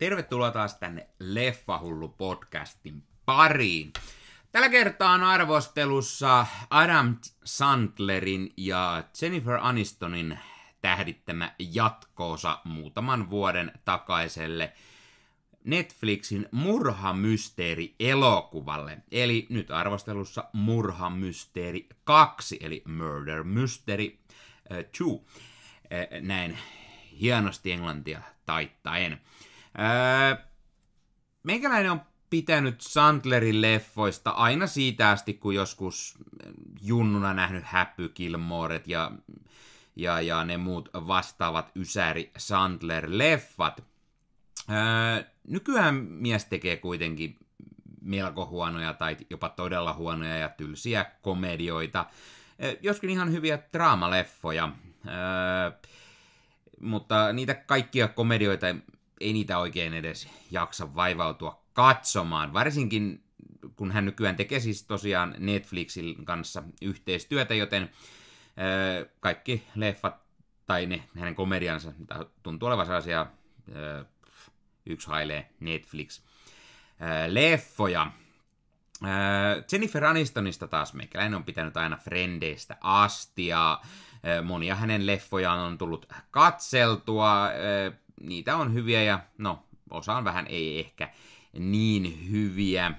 Tervetuloa taas tänne Leffahullu-podcastin pariin. Tällä kertaa on arvostelussa Adam Sandlerin ja Jennifer Anistonin tähdittämä jatkoosa muutaman vuoden takaiselle Netflixin murhamysteeri-elokuvalle. Eli nyt arvostelussa murhamysteeri 2, eli Murder Mystery 2. Eh, eh, näin hienosti englantia taittaen. Öö, meikäläinen on pitänyt Sandlerin leffoista aina siitä asti, kun joskus junnuna nähnyt Happy Gilmoret ja, ja, ja ne muut vastaavat Ysäri Sandler-leffat. Öö, nykyään mies tekee kuitenkin melko huonoja tai jopa todella huonoja ja tylsiä komedioita, öö, joskin ihan hyviä draamaleffoja. Öö, mutta niitä kaikkia komedioita ei niitä oikein edes jaksa vaivautua katsomaan, varsinkin kun hän nykyään tekee siis tosiaan Netflixin kanssa yhteistyötä, joten ö, kaikki leffat tai ne, hänen komediansa tuntuu olevan sellaisia yksi hailee Netflix. leffoja Äh, Jennifer Anistonista taas meikäläinen on pitänyt aina frendeistä asti ja äh, monia hänen leffojaan on tullut katseltua. Äh, niitä on hyviä ja no, osa on vähän ei ehkä niin hyviä.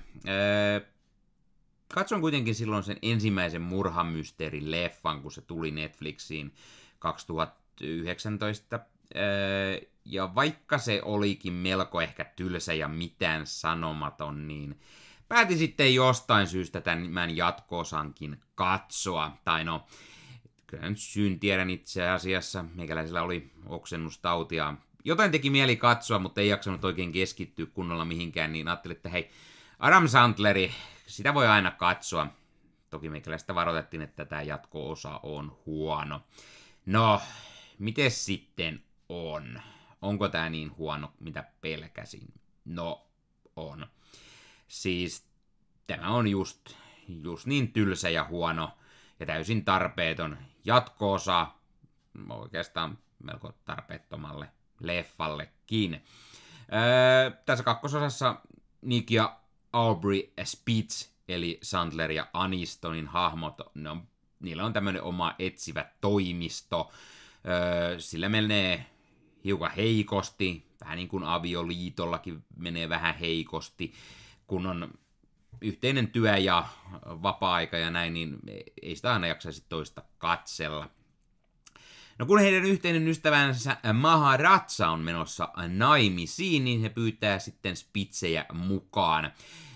Katson kuitenkin silloin sen ensimmäisen leffan, kun se tuli Netflixiin 2019. Ja vaikka se olikin melko ehkä tylsä ja mitään sanomaton, niin päätin sitten jostain syystä tämän jatkoosankin katsoa. Tai no, kyllä nyt syyn tiedän itse asiassa, meikäläisellä oli oksennustautia. Jotain teki mieli katsoa, mutta ei jaksanut oikein keskittyä kunnolla mihinkään, niin ajattelin, että hei, Adam Sandleri, sitä voi aina katsoa. Toki meikäläistä varoitettiin, että tämä jatko-osa on huono. No, miten sitten on? Onko tämä niin huono, mitä pelkäsin? No, on. Siis tämä on just, just niin tylsä ja huono ja täysin tarpeeton jatkoosa oikeastaan melko tarpeettomalle leffallekin. Öö, tässä kakkososassa Nick ja Aubrey Spitz, eli Sandler ja Anistonin hahmot, ne on, niillä on tämmöinen oma etsivä toimisto. Öö, sillä menee hiukan heikosti, vähän niin kuin avioliitollakin menee vähän heikosti kun on yhteinen työ ja vapaa-aika ja näin, niin ei sitä aina jaksaisi toista katsella. No kun heidän yhteinen ystävänsä Maharatsa on menossa naimisiin, niin he pyytää sitten spitsejä mukaan,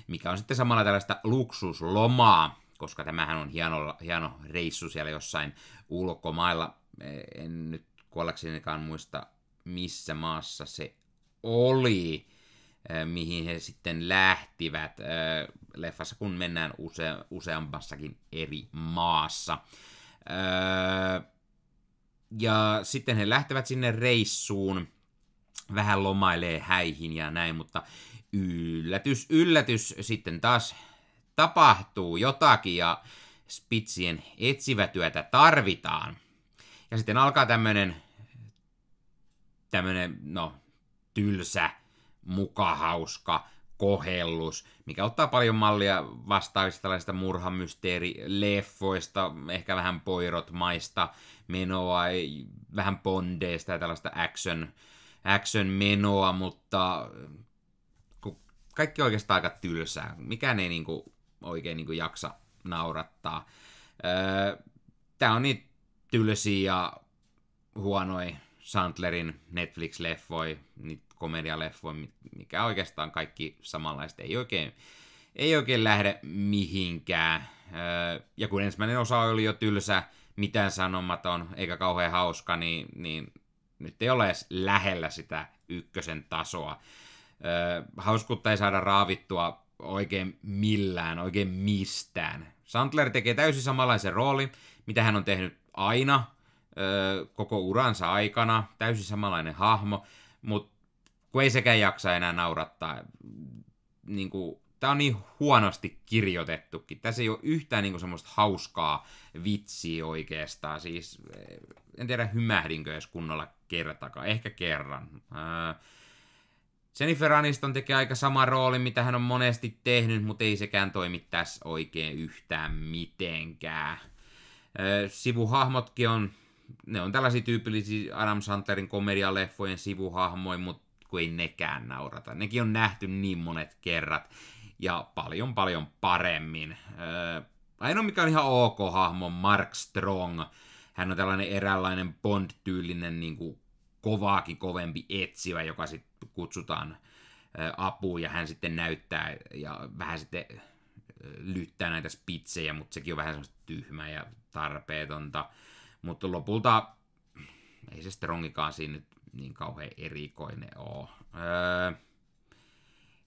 mikä on sitten samalla tällaista luksuslomaa, koska tämähän on hieno, hieno reissu siellä jossain ulkomailla. Eh, en nyt kuollaksenikaan muista, missä maassa se oli mihin he sitten lähtivät leffassa, kun mennään use- useammassakin eri maassa. Ja sitten he lähtevät sinne reissuun, vähän lomailee häihin ja näin, mutta yllätys, yllätys, sitten taas tapahtuu jotakin ja spitsien etsivätyötä tarvitaan. Ja sitten alkaa tämmönen, tämmönen, no, tylsä mukahauska, kohellus, mikä ottaa paljon mallia vastaavista tällaisista murhamysteerileffoista, ehkä vähän poirotmaista menoa, vähän bondeista ja tällaista action, action menoa, mutta eh, kaikki oikeastaan aika tylsää. Mikään ei niinku oikein niinku jaksa naurattaa. Öö, tää on niin tylsiä ja huonoja Sandlerin Netflix-leffoi, niin komedialeffoja, mikä oikeastaan kaikki samanlaista ei oikein, ei oikein lähde mihinkään. Öö, ja kun ensimmäinen osa oli jo tylsä, mitään sanomaton, eikä kauhean hauska, niin, niin nyt ei ole edes lähellä sitä ykkösen tasoa. Öö, Hauskuutta ei saada raavittua oikein millään, oikein mistään. Sandler tekee täysin samanlaisen rooli, mitä hän on tehnyt aina, öö, koko uransa aikana, täysin samanlainen hahmo, mutta kun ei sekään jaksa enää naurattaa. Niin kuin, tämä on niin huonosti kirjoitettukin. Tässä ei ole yhtään niin kuin, semmoista hauskaa vitsiä oikeastaan. Siis, eh, en tiedä hymähdinkö edes kunnolla kertakaan. Ehkä kerran. Ää, Jennifer Aniston tekee aika sama rooli, mitä hän on monesti tehnyt, mutta ei sekään toimi tässä oikein yhtään mitenkään. sivuhahmotkin on, ne on tällaisia tyypillisiä Adam Sandlerin komedialeffojen sivuhahmoja, mutta kun ei nekään naurata. Nekin on nähty niin monet kerrat ja paljon paljon paremmin. Öö, ainoa mikä on ihan ok hahmo, Mark Strong. Hän on tällainen eräänlainen Bond-tyylinen niin kuin kovaakin kovempi etsivä, joka sitten kutsutaan apuun ja hän sitten näyttää ja vähän sitten lyttää näitä spitsejä, mutta sekin on vähän semmoista tyhmää ja tarpeetonta. Mutta lopulta ei se Strongikaan siinä nyt niin kauhean erikoinen ole. Öö,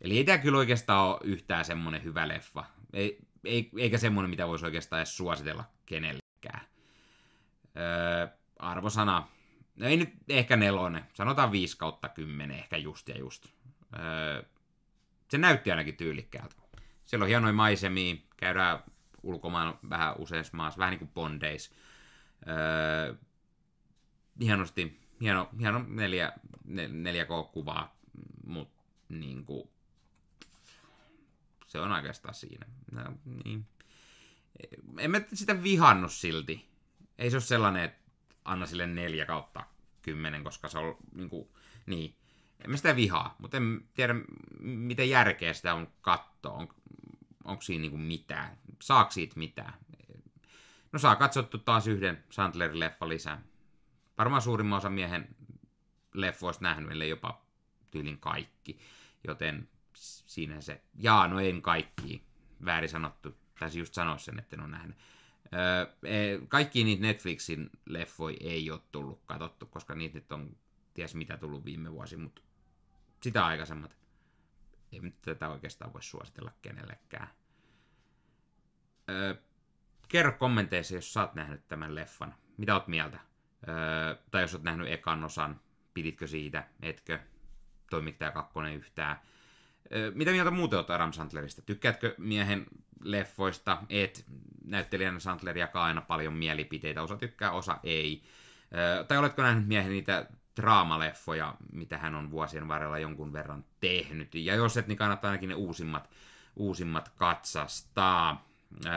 eli ei tämä kyllä oikeastaan ole yhtään semmoinen hyvä leffa. Ei, ei, eikä semmoinen mitä voisi oikeastaan edes suositella kenellekään. Öö, arvosana. No ei nyt ehkä nelonen. Sanotaan 5 kautta kymmenen ehkä just ja just. Öö, se näytti ainakin tyylikkäältä. Siellä on hienoja maisemia, käydään ulkomaan vähän useassa maassa, vähän niin kuin bondeissa. Öö, hienosti hieno, hieno neljä, neljä k kuvaa mutta niin kuin, se on oikeastaan siinä. No, niin. En mä sitä vihannut silti. Ei se ole sellainen, että anna sille neljä kautta kymmenen, koska se on niin kuin, niin. En mä sitä vihaa, mutta en tiedä, miten järkeä sitä on katsoa. On, onko siinä niin kuin mitään? Saako siitä mitään? No saa katsottu taas yhden Sandler-leffa lisää varmaan suurimman osa miehen leffoista nähnyt, ellei jopa tyylin kaikki. Joten siinä se, jaa, no en kaikki, väärin sanottu. Taisi just sanoa sen, että en ole nähnyt. Öö, kaikki niitä Netflixin leffoi ei ole tullut katsottu, koska niitä nyt on ties mitä tullut viime vuosi, mutta sitä aikaisemmat. Ei nyt tätä oikeastaan voi suositella kenellekään. Öö, kerro kommenteissa, jos sä oot nähnyt tämän leffan. Mitä oot mieltä? Öö, tai jos olet nähnyt ekan osan, piditkö siitä, etkö, toimiko tämä kakkonen yhtään. Öö, mitä mieltä muuten olet Adam Sandlerista? Tykkäätkö miehen leffoista, et näyttelijänä Sandler jakaa aina paljon mielipiteitä, osa tykkää, osa ei. Öö, tai oletko nähnyt miehen niitä draamaleffoja, mitä hän on vuosien varrella jonkun verran tehnyt. Ja jos et, niin kannattaa ainakin ne uusimmat, uusimmat katsastaa. Öö,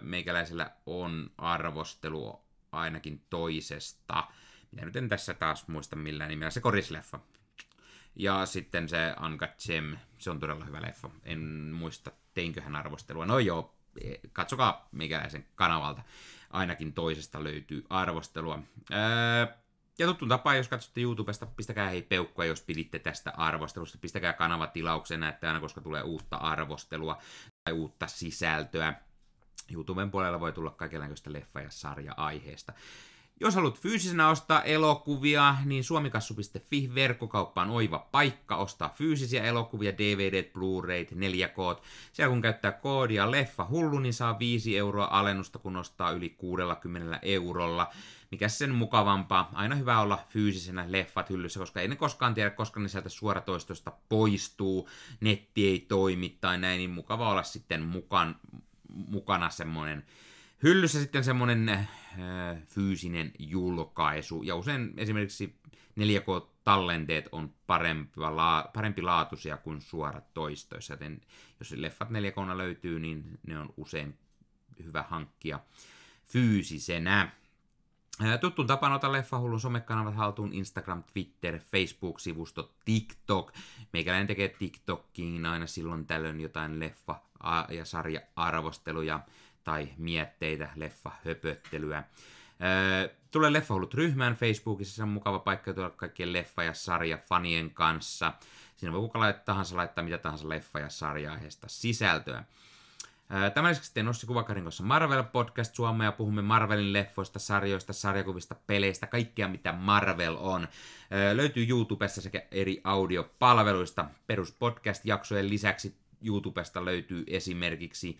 meikäläisellä on arvostelu ainakin toisesta. Minä nyt en tässä taas muista millään nimellä, se korisleffa. Ja sitten se Anka Gem, se on todella hyvä leffa. En muista, teinköhän arvostelua. No joo, katsokaa mikäläisen kanavalta. Ainakin toisesta löytyy arvostelua. Öö, ja tuttuun tapaan, jos katsotte YouTubesta, pistäkää hei peukkua, jos piditte tästä arvostelusta. Pistäkää kanava tilaukseen, että aina koska tulee uutta arvostelua tai uutta sisältöä, YouTuben puolella voi tulla kaikenlaista leffa- ja sarja-aiheesta. Jos haluat fyysisenä ostaa elokuvia, niin suomikassu.fi verkkokauppa on oiva paikka ostaa fyysisiä elokuvia, DVD, Blu-rayt, 4 k Siellä kun käyttää koodia leffa hullu, niin saa 5 euroa alennusta, kun ostaa yli 60 eurolla. Mikä sen mukavampaa. Aina hyvä olla fyysisenä leffat hyllyssä, koska ei ne koskaan tiedä, koska ne sieltä suoratoistosta poistuu, netti ei toimi tai näin, niin mukava olla sitten mukaan, mukana semmoinen hyllyssä sitten semmoinen äh, fyysinen julkaisu, ja usein esimerkiksi 4K-tallenteet on parempi, laa parempi laatuisia kuin suorat toistoissa, joten jos leffat 4 k löytyy, niin ne on usein hyvä hankkia fyysisenä. Tuttuun tapaan ota Leffahullun somekanavat haltuun Instagram, Twitter, Facebook-sivusto, TikTok. Meikäläinen tekee TikTokkiin aina silloin tällöin jotain leffa- ja sarja-arvosteluja tai mietteitä, leffa-höpöttelyä. Tule Leffahullut ryhmään Facebookissa, se on mukava paikka tulla kaikkien leffa- ja sarja-fanien kanssa. Siinä voi kuka laittaa tahansa laittaa mitä tahansa leffa- ja sarja-aiheesta sisältöä. Tämän lisäksi teen Ossi Kuvakarin kanssa Marvel Podcast Suomea. Puhumme Marvelin leffoista, sarjoista, sarjakuvista, peleistä, kaikkea mitä Marvel on. Löytyy YouTubessa sekä eri audiopalveluista. Peruspodcast-jaksojen lisäksi YouTubesta löytyy esimerkiksi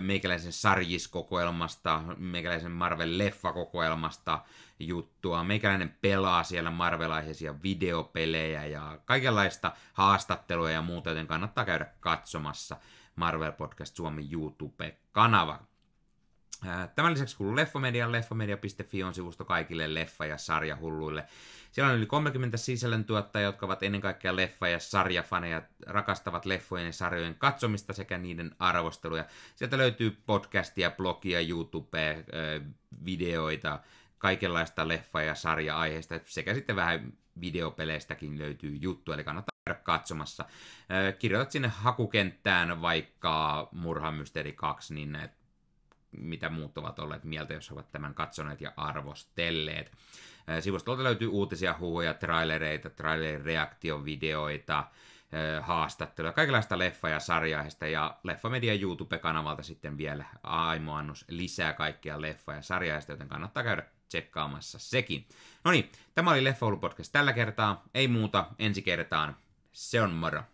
meikäläisen sarjiskokoelmasta, meikäläisen Marvel-leffakokoelmasta juttua. Meikäläinen pelaa siellä Marvel-aiheisia videopelejä ja kaikenlaista haastattelua ja muuta, joten kannattaa käydä katsomassa. Marvel Podcast Suomen YouTube-kanava. Tämän lisäksi kuuluu Leffomedia, leffomedia.fi on sivusto kaikille leffa- ja sarjahulluille. Siellä on yli 30 sisällöntuottajaa, jotka ovat ennen kaikkea leffa- ja sarjafaneja, rakastavat leffojen ja sarjojen katsomista sekä niiden arvosteluja. Sieltä löytyy podcastia, blogia, YouTubea, videoita, kaikenlaista leffa- ja sarja-aiheista sekä sitten vähän videopeleistäkin löytyy juttu, eli kannattaa käydä katsomassa. Kirjoitat sinne hakukenttään vaikka Murhamysteeri 2, niin näet, mitä muut ovat olleet mieltä, jos ovat tämän katsoneet ja arvostelleet. Sivustolta löytyy uutisia, huhuja, trailereita, trailer-reaktiovideoita, haastatteluja, kaikenlaista leffa- ja sarjaista ja Leffamedian YouTube-kanavalta sitten vielä aimoannus lisää kaikkea leffa- ja sarjaista, joten kannattaa käydä tsekkaamassa sekin. No niin, tämä oli leffa Podcast tällä kertaa. Ei muuta, ensi kertaan. Se on moro.